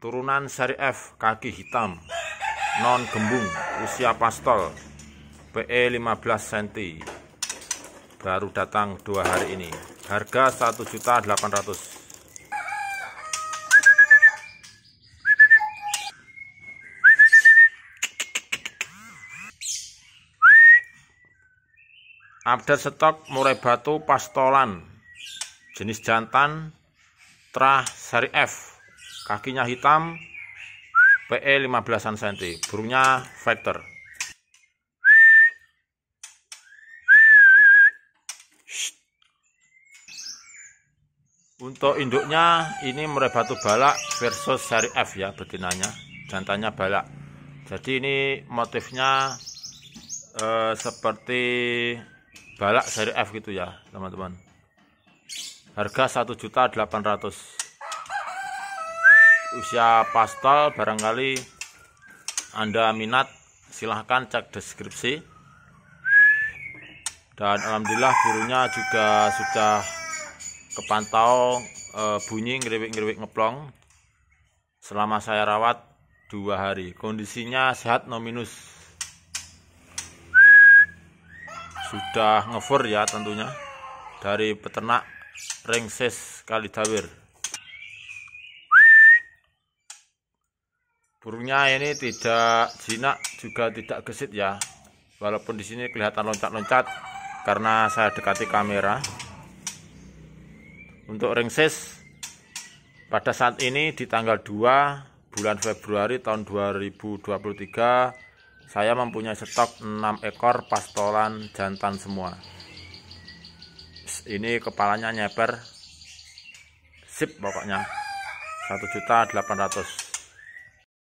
turunan seri F, kaki hitam, non gembung, usia pastol, PE 15 cm, baru datang dua hari ini, harga 1 juta 800. Update stok murai batu pastolan jenis jantan trah seri F kakinya hitam PE 15 cm burungnya vector untuk induknya ini merebatu batu balak versus seri F ya betinanya jantannya balak jadi ini motifnya eh, seperti balak seri F gitu ya teman-teman harga 1.800 usia pastel barangkali Anda minat silahkan cek deskripsi dan alhamdulillah burungnya juga sudah kepantau e, bunyi ngeriwik-ngeriwik ngeplong selama saya rawat dua hari kondisinya sehat no minus sudah ngefur ya tentunya dari peternak Rengses Kalidawir burungnya ini tidak jinak juga tidak gesit ya walaupun di sini kelihatan loncat-loncat karena saya dekati kamera untuk ring size pada saat ini di tanggal 2 bulan Februari tahun 2023 saya mempunyai stok 6 ekor pastolan jantan semua ini kepalanya nyeper sip pokoknya 1 juta 800